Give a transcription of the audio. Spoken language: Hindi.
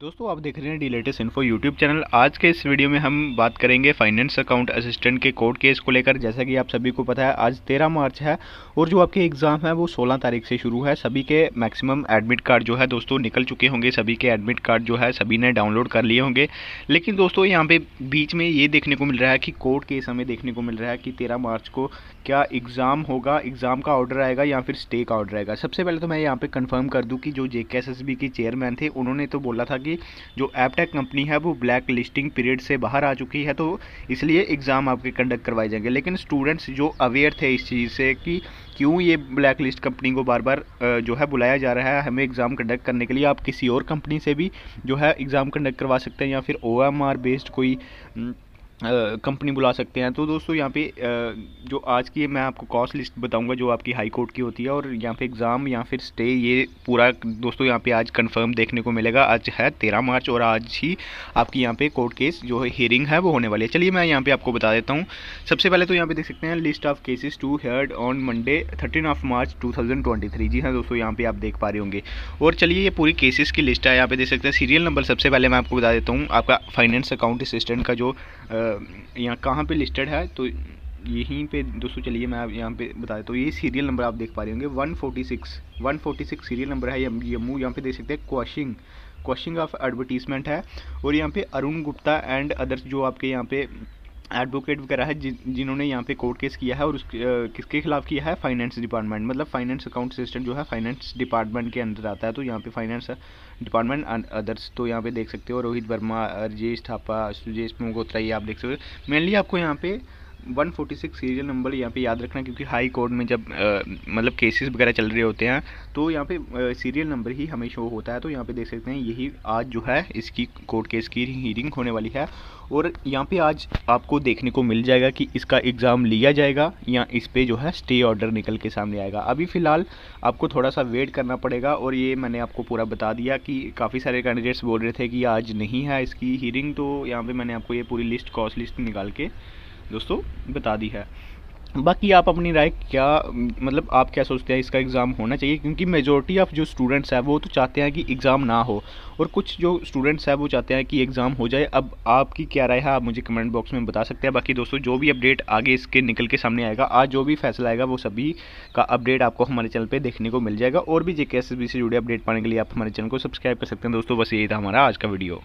दोस्तों आप देख रहे हैं the latest info YouTube channel आज के इस वीडियो में हम बात करेंगे फाइनेंस अकाउंट असिस्टेंट के कोर्ट केस को लेकर जैसा कि आप सभी को पता है आज 13 मार्च है और जो आपके एग्ज़ाम है वो 16 तारीख से शुरू है सभी के मैक्सिमम एडमिट कार्ड जो है दोस्तों निकल चुके होंगे सभी के एडमिट कार्ड जो है सभी ने डाउनलोड कर लिए होंगे लेकिन दोस्तों यहाँ पे बीच में ये देखने को मिल रहा है कि कोर्ट केस हमें देखने को मिल रहा है कि तेरह मार्च को क्या एग्ज़ाम होगा एग्ज़ाम का ऑर्डर आएगा या फिर स्टे का ऑर्डर आएगा सबसे पहले तो मैं यहाँ पे कन्फर्म कर दूँ कि जो जे की चेयरमैन थे उन्होंने तो बोला था कि जो एपटेक कंपनी है वो ब्लैक लिस्टिंग पीरियड से बाहर आ चुकी है तो इसलिए एग्ज़ाम आपके कंडक्ट करवाए जाएंगे लेकिन स्टूडेंट्स जो अवेयर थे इस चीज़ से कि क्यों ये ब्लैक लिस्ट कंपनी को बार बार जो है बुलाया जा रहा है हमें एग्ज़ाम कंडक्ट करने के लिए आप किसी और कंपनी से भी जो है एग्ज़ाम कंडक्ट करवा सकते हैं या फिर ओ बेस्ड कोई कंपनी बुला सकते हैं तो दोस्तों यहाँ पे जो आज की मैं आपको कॉस्ट लिस्ट बताऊंगा जो आपकी हाई कोर्ट की होती है और यहाँ पे एग्ज़ाम या फिर स्टे ये पूरा दोस्तों यहाँ पे आज कंफर्म देखने को मिलेगा आज है तेरह मार्च और आज ही आपकी यहाँ पे कोर्ट केस जो है हियरिंग है वो होने वाली है चलिए मैं यहाँ पर आपको बता देता हूँ सबसे पहले तो यहाँ पर देख सकते हैं list of cases to head on Monday thirteen of March to जी हाँ दोस्तों यहाँ पर आप देख पा रहे होंगे और चलिए ये पूरी केसेस की लिस्ट है यहाँ पे देख सकते हैं सीरियल नंबर सबसे पहले मैं आपको बता देता हूँ आपका फाइनेंस अकाउंट असिस्टेंट का जो यहाँ कहाँ पे लिस्टेड है तो यहीं पे दोस्तों चलिए मैं आप यहाँ पे बता देता हूँ ये सीरियल नंबर आप देख पा रहे होंगे 146 146 सीरियल नंबर है यमू यहाँ पे देख सकते हैं क्वाशिंग क्वाशिंग ऑफ एडवर्टीजमेंट है और यहाँ पे अरुण गुप्ता एंड अदर्स जो आपके यहाँ पे एडवोकेट वगैरह है जिन्होंने यहाँ पे कोर्ट केस किया है और उस किसके खिलाफ किया है फाइनेंस डिपार्टमेंट मतलब फाइनेंस अकाउंट सिस्टम जो है फाइनेंस डिपार्टमेंट के अंदर आता है तो यहाँ पे फाइनेंस डिपार्टमेंट अदर्स तो यहाँ पे देख सकते हो रोहित वर्मा अरजेश थापा सुजेश मंगोत्रा ये आप देख सकते हो मेनली आपको यहाँ पे 146 सीरियल नंबर यहाँ पे याद रखना क्योंकि हाई कोर्ट में जब मतलब केसेस वगैरह चल रहे होते हैं तो यहाँ पे सीरियल नंबर ही हमें शो होता है तो यहाँ पे देख सकते हैं यही आज जो है इसकी कोर्ट केस की हीरिंग होने वाली है और यहाँ पे आज आपको देखने को मिल जाएगा कि इसका एग्ज़ाम लिया जाएगा या इस पर जो है स्टे ऑर्डर निकल के सामने आएगा अभी फ़िलहाल आपको थोड़ा सा वेट करना पड़ेगा और ये मैंने आपको पूरा बता दिया कि काफ़ी सारे कैंडिडेट्स बोल रहे थे कि आज नहीं है इसकी हियरिंग तो यहाँ पर मैंने आपको ये पूरी लिस्ट कॉस्ट लिस्ट निकाल के दोस्तों बता दी है बाकी आप अपनी राय क्या मतलब आप क्या सोचते हैं इसका एग्ज़ाम होना चाहिए क्योंकि मेजोरिटी ऑफ़ जो स्टूडेंट्स हैं वो तो चाहते हैं कि एग्ज़ाम ना हो और कुछ जो स्टूडेंट्स हैं वो चाहते हैं कि एग्ज़ाम हो जाए अब आपकी क्या राय है आप मुझे कमेंट बॉक्स में बता सकते हैं बाकी दोस्तों जो भी अपडेट आगे इसके निकल के सामने आएगा आज जो भी फैसला आएगा वो सभी का अपडेट आपको हमारे चैनल पर देखने को मिल जाएगा और भी जे से जुड़े अपडेट पाने के लिए आप हमारे चैनल को सब्सक्राइब कर सकते हैं दोस्तों बस यही था हमारा आज का वीडियो